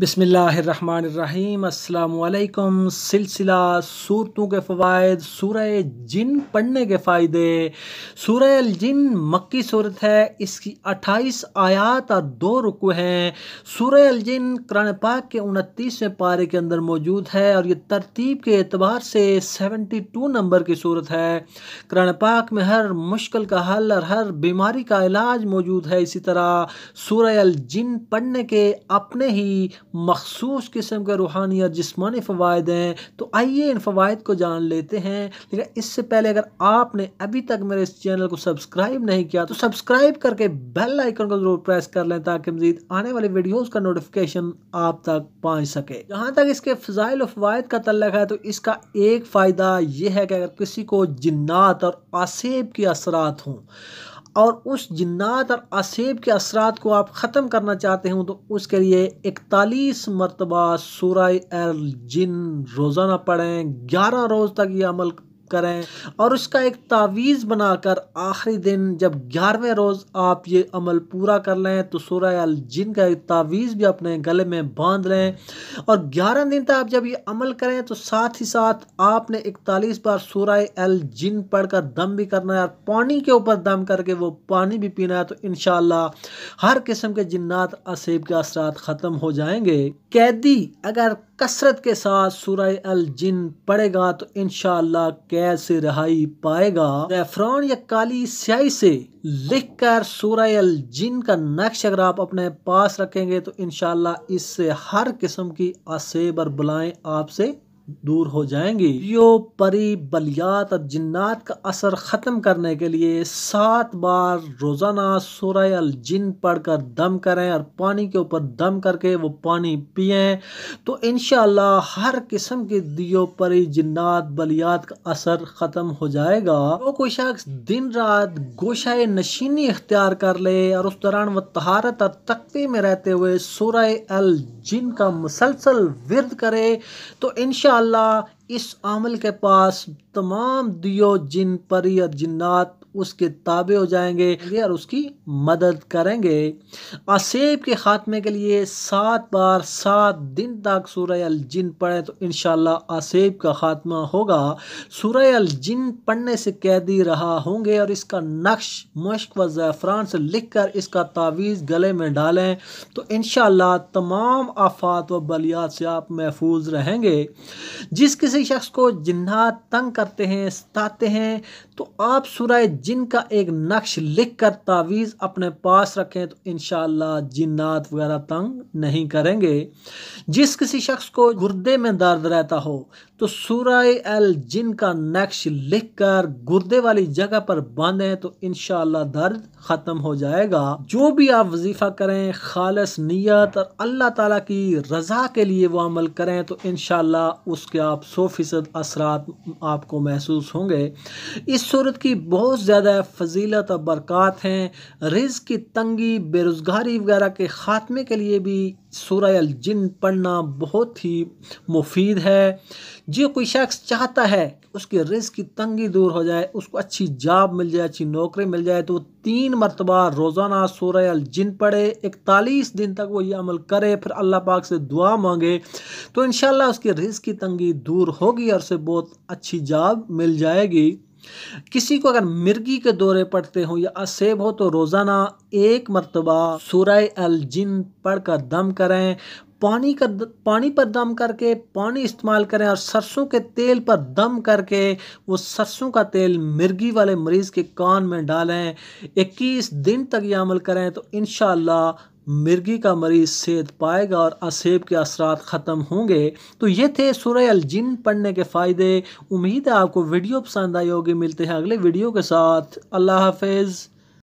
बसमीम् अल्लाम सिलसिला सूरतों के फ़वाद सूरह जिन पढ़ने के फ़ायदे सूरह जिन मक्की सूरत है इसकी अट्ठाईस आयात और दो रुकू हैं सूरह जिन कुरान पाक के उनतीसवें पारे के अंदर मौजूद है और ये तरतीब के अतबार से सेवेंटी टू नंबर की सूरत है कुरान पाक में हर मुश्किल का हल और हर बीमारी का इलाज मौजूद है इसी तरह सूरह जिन पढ़ने के अपने ही मखसूस किस्म के रूहानी और जिसमानी फ़वाद हैं तो आइए इन फ़वाद को जान लेते हैं लेकिन इससे पहले अगर आपने अभी तक मेरे इस चैनल को सब्सक्राइब नहीं किया तो सब्सक्राइब करके बेल आइकन को ज़रूर प्रेस कर लें ताकि मजीद आने वाले वीडियोज़ का नोटिफिकेशन आप तक पहुँच सके जहाँ तक इसके फ़जाइल फ़वाद का तल्लक है तो इसका एक फ़ायदा यह है कि अगर किसी को जन्ात और आसेब के असरात हों और उस जिन्नात और असेब के असरात को आप ख़त्म करना चाहते हो तो उसके लिए इकतालीस मरतबा सूर जिन रोज़ाना पढ़ें ग्यारह रोज़ तक ये अमल करें और उसका एक तावीज़ बनाकर आखिरी दिन जब ग्यारहवें रोज़ आप ये अमल पूरा कर लें तो सोरा अल जिन का एक तावीज़ भी अपने गले में बांध लें और ग्यारह दिन तक आप जब ये अमल करें तो साथ ही साथ आपने इकतालीस बार सोरा अल जिन पढ़ कर दम भी करना है और पानी के ऊपर दम करके वो पानी भी पीना है तो इन हर किस्म के जिन्नात असेब के असरा ख़त्म हो जाएंगे कैदी अगर कसरत के साथ सूरह अल जिन पढ़ेगा तो इन कैसे से रहाई पाएगा जैफरान या काली स्याही से लिख कर सूरह अल जिन का नक्श अगर आप अपने पास रखेंगे तो इन इससे हर किस्म की असेबर बुलाएं आपसे दूर हो जाएंगी यो परी बलियात और जिन्नात का असर ख़त्म करने के लिए सात बार रोज़ाना सूर्य अल जिन पढ़ कर दम करें और पानी के ऊपर दम करके वो पानी पिए तो इन हर किस्म के दियो परी जिन्नात बलियात का असर ख़त्म हो जाएगा तो कोई शख्स दिन रात गोशा नशीनी अख्तियार कर ले और उस दौरान वह तहारत और तकवे में रहते हुए सूर्य अल जिन का मुसलसल विरद करे तो इनशा इस अमल के पास तमाम दियो जिन परी और जिन्नात उसके ताबे हो जाएंगे और उसकी मदद करेंगे आसेब के ख़ात्मे के लिए सात बार सात दिन तक सूर्य अल जिन पढ़े तो इन आसेब का ख़ात्मा होगा सूर्य अल जिन पढ़ने से कैदी रहा होंगे और इसका नक्श मुश्क व ज़ैफ़रान से लिख कर इसका तावीज़ गले में डालें तो इन तमाम आफात व बलियात से आप महफूज रहेंगे जिस किसी शख्स को जिन्नात तंग करते हैं सताते हैं तो आप सूर्य जिनका एक नक्श लिख कर तावीज़ अपने पास रखें तो इन जिन्नात वगैरह तंग नहीं करेंगे जिस किसी शख्स को गुर्दे में दर्द रहता हो तो सूर्य एल जिन का नक्श लिख कर गुर्दे वाली जगह पर बांधें तो इन दर्द ख़त्म हो जाएगा जो भी आप वजीफ़ा करें खालस नीयत और अल्लाह ताला की रज़ा के लिए वो अमल करें तो इन उसके आप सौ फ़ीसद असरात आपको महसूस होंगे इस सूरत की बहुत ज़्यादा ज़्यादा फजीलत और बरक़ात हैं रिज़ की तंगी बेरोज़गारी वगैरह के ख़ात्मे के लिए भी सूरह जिन पढ़ना बहुत ही मुफीद है जो कोई शख्स चाहता है उसके रिज़ की तंगी दूर हो जाए उसको अच्छी जॉब मिल जाए अच्छी नौकरी मिल जाए तो तीन मरतबा रोज़ाना सूरह जिन पढ़े इकतालीस दिन तक वो ये अमल करे फिर अल्लाह पाक से दुआ मांगे तो इन उसकी रिज़ की तंगी दूर होगी और उसे बहुत अच्छी जॉब मिल जाएगी किसी को अगर मिर्गी के दौरे पड़ते हों या असेब हो तो रोज़ाना एक मरतबा सूर्य अल जिन पढ़ कर दम करें पानी का पानी पर दम करके पानी इस्तेमाल करें और सरसों के तेल पर दम करके वो सरसों का तेल मिर्गी वाले मरीज़ के कान में डालें 21 दिन तक ये अमल करें तो इन मिर्गी का मरीज़ सेहत पाएगा और असेब के असरात ख़त्म होंगे तो ये थे सुरह जिन पढ़ने के फ़ायदे उम्मीद है आपको वीडियो पसंद आई होगी मिलते हैं अगले वीडियो के साथ अल्लाह हाफिज़